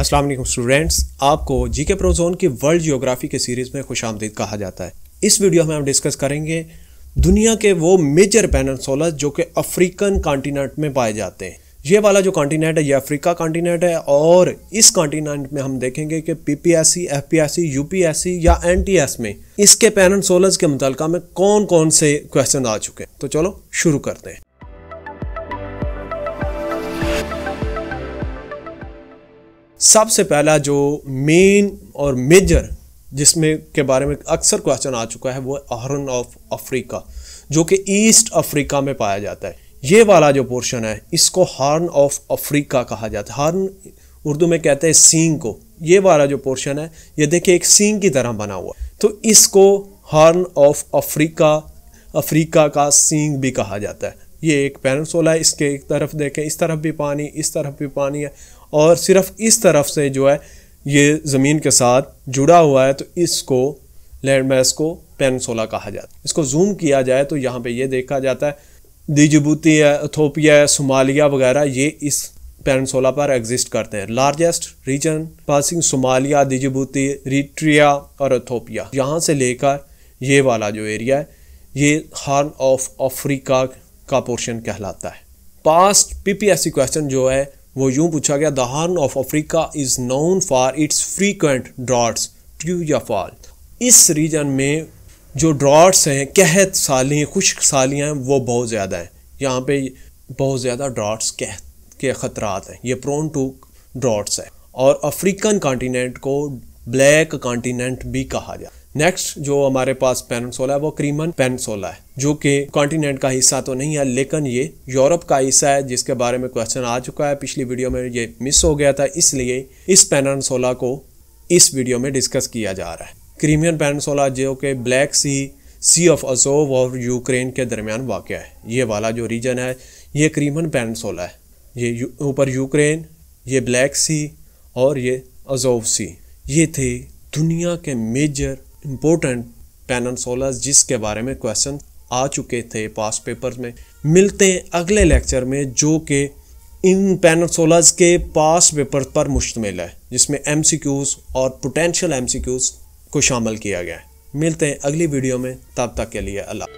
अस्सलाम वालेकुम स्टूडेंट्स आपको जीके प्रोजोन की वर्ल्ड जियोग्राफी के सीरीज़ में खुश आमदीद कहा जाता है इस वीडियो में हम डिस्कस करेंगे दुनिया के वो मेजर पेनसोलस जो कि अफ्रीकन कॉन्टीनेंट में पाए जाते हैं ये वाला जो कॉन्टीनेंट है ये अफ्रीका कॉन्टीनेंट है और इस कॉन्टीनेंट में हम देखेंगे कि पीपीएससी एफपीएससी यूपीएससी या एनटीएस में इसके पेनसोलस के मुतल में कौन कौन से क्वेश्चन आ चुके हैं तो चलो शुरू करते हैं सबसे पहला जो मेन और मेजर जिसमें के बारे में अक्सर क्वेश्चन आ चुका है वो हॉर्न ऑफ अफ्रीका जो कि ईस्ट अफ्रीका में पाया जाता है ये वाला जो पोर्शन है इसको हार्न ऑफ अफ्रीका कहा जाता है हार्न उर्दू में कहते हैं सींग को ये वाला जो पोर्शन है ये देखिए एक सींग की तरह बना हुआ तो इसको हार्न ऑफ अफ्रीका अफ्रीका का सींग भी कहा जाता है ये एक पेनसोला है इसके एक तरफ देखें इस तरफ भी पानी इस तरफ भी पानी है और सिर्फ इस तरफ से जो है ये ज़मीन के साथ जुड़ा हुआ है तो इसको लैंड मैस को पेनसोला कहा जाता है इसको जूम किया जाए तो यहाँ पे ये देखा जाता है दिजबूती है अथोपिया है सोमालिया वगैरह ये इस पेनसोला पर एग्जिस्ट करते हैं लार्जेस्ट रीजन पासिंग सोमालिया दिजबूती रिट्रिया और अथोपिया यहाँ से लेकर ये वाला जो एरिया है ये हार्न ऑफ अफ्रीका का पोर्शन कहलाता है पास्ट पीपीएससी क्वेश्चन जो है वो यूं पूछा गया the horn of Africa is known for its frequent droughts due या फॉल इस रीजन में जो ड्रॉट्स हैं कहत साली खुश्क सालियाँ वो बहुत ज़्यादा हैं यहाँ पे बहुत ज़्यादा ड्रॉट्स कह के ख़तरा हैं ये प्रोन टू ड्रॉट्स है और अफ्रीकन कॉन्टीनेंट को ब्लैक कॉन्टीनेंट भी कहा जाता है नेक्स्ट जो हमारे पास पेनसोला है वो क्रीमन पेनसोला है जो कि कॉन्टिनेंट का हिस्सा तो नहीं है लेकिन ये यूरोप का हिस्सा है जिसके बारे में क्वेश्चन आ चुका है पिछली वीडियो में ये मिस हो गया था इसलिए इस पेनसोला को इस वीडियो में डिस्कस किया जा रहा है क्रीमियन पेनसोला जो कि Black Sea sea of Azov और यूक्रेन के दरमियान वाक़ है ये वाला जो रीजन है ये क्रीमन पेनसोला है ये ऊपर यूक्रेन ये ब्लैक सी और ये अजोव सी ये थे दुनिया के मेजर इम्पोर्टेंट पेननसोलास जिसके बारे में क्वेश्चन आ चुके थे पास पेपर में मिलते हैं अगले लेक्चर में जो कि इन पेननसोलास के पास पेपर पर मुश्तमिल है जिसमें एम और पोटेंशियल एम को शामिल किया गया है मिलते हैं अगली वीडियो में तब तक के लिए अल्लाह